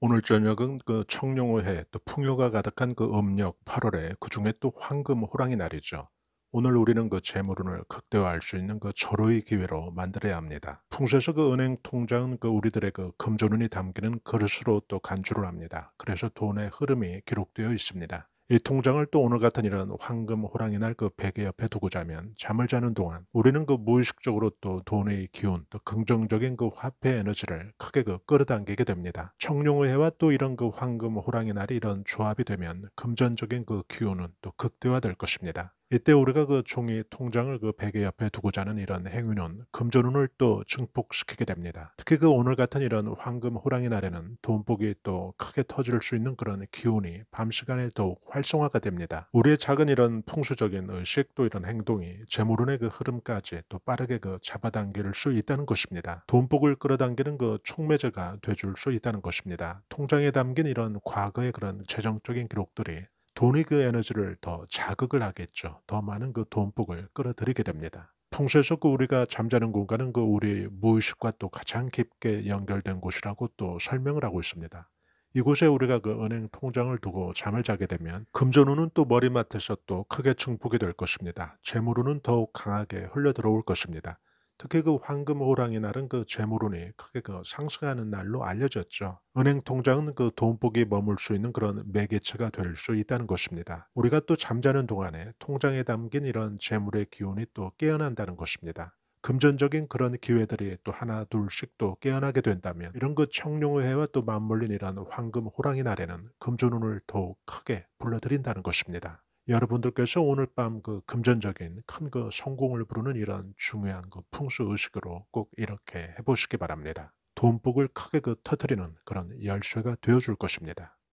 오늘 저녁은 그 청룡호해 또 풍요가 가득한 그 음력 8월에 그 중에 또 황금 호랑이 날이죠. 오늘 우리는 그 재물운을 극대화할 수 있는 그 절호의 기회로 만들어야 합니다. 풍수에서 그 은행 통장은 그 우리들의 그 금전운이 담기는 그릇으로 또 간주를 합니다. 그래서 돈의 흐름이 기록되어 있습니다. 이 통장을 또 오늘 같은 이런 황금 호랑이 날 그 베개 옆에 두고 자면 잠을 자는 동안 우리는 그 무의식적으로 또 돈의 기운, 또 긍정적인 그 화폐 에너지를 크게 그 끌어당기게 됩니다. 청룡의해와 또 이런 그 황금 호랑이 날이 이런 조합이 되면 금전적인 그 기운은 또 극대화될 것입니다. 이때 우리가 그 종이 통장을 그 베개 옆에 두고자 는 이런 행운은 금전운을 또 증폭시키게 됩니다. 특히 그 오늘 같은 이런 황금 호랑이 날에는 돈복이 또 크게 터질 수 있는 그런 기운이 밤 시간에 더욱 활성화가 됩니다. 우리의 작은 이런 풍수적인 의식 또 이런 행동이 재물운의 그 흐름까지 또 빠르게 그 잡아당길 수 있다는 것입니다. 돈복을 끌어당기는 그 촉매제가 돼줄 수 있다는 것입니다. 통장에 담긴 이런 과거의 그런 재정적인 기록들이 돈이 그 에너지를 더 자극을 하겠죠. 더 많은 그 돈폭을 끌어들이게 됩니다. 평소에서 그 우리가 잠자는 공간은 그 우리 무의식과 또 가장 깊게 연결된 곳이라고 또 설명을 하고 있습니다. 이곳에 우리가 그 은행 통장을 두고 잠을 자게 되면 금전운은 또 머리맡에서 또 크게 증폭이 될 것입니다. 재물운은 더욱 강하게 흘러 들어올 것입니다. 특히 그 황금 호랑이 날은 그 재물운이 크게 그 상승하는 날로 알려졌죠. 은행 통장은 그 돈복이 머물 수 있는 그런 매개체가 될 수 있다는 것입니다. 우리가 또 잠자는 동안에 통장에 담긴 이런 재물의 기운이 또 깨어난다는 것입니다. 금전적인 그런 기회들이 또 하나 둘씩 또 깨어나게 된다면 이런 그 청룡의해와 또 맞물린 이런 황금 호랑이 날에는 금전운을 더욱 크게 불러들인다는 것입니다. 여러분들께서 오늘 밤 그 금전적인 큰 그 성공을 부르는 이런 중요한 그 풍수 의식으로 꼭 이렇게 해보시기 바랍니다. 돈복을 크게 그 터트리는 그런 열쇠가 되어줄 것입니다.